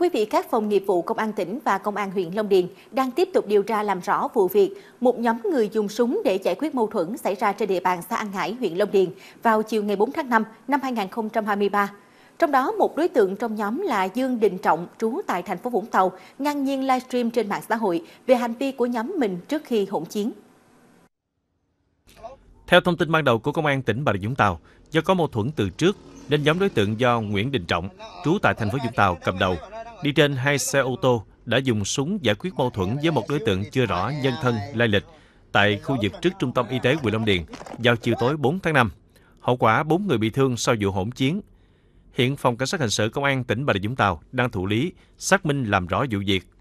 Quý vị, các phòng nghiệp vụ Công an tỉnh và Công an huyện Long Điền đang tiếp tục điều tra làm rõ vụ việc một nhóm người dùng súng để giải quyết mâu thuẫn xảy ra trên địa bàn xã An Hải, huyện Long Điền vào chiều ngày 4 tháng 5 năm 2023. Trong đó, một đối tượng trong nhóm là Dương Đình Trọng, trú tại thành phố Vũng Tàu, ngang nhiên livestream trên mạng xã hội về hành vi của nhóm mình trước khi hỗn chiến. Theo thông tin ban đầu của Công an tỉnh Bà Rịa Vũng Tàu, do có mâu thuẫn từ trước nên nhóm đối tượng do Nguyễn Đình Trọng, trú tại thành phố Vũng Tàu cầm đầu đi trên hai xe ô tô đã dùng súng giải quyết mâu thuẫn với một đối tượng chưa rõ nhân thân, lai lịch tại khu vực trước Trung tâm Y tế Quỳ Long Điền vào chiều tối 4 tháng 5. Hậu quả 4 người bị thương sau vụ hỗn chiến. Hiện Phòng Cảnh sát Hình sự Công an tỉnh Bà Rịa Vũng Tàu đang thụ lý, xác minh làm rõ vụ việc.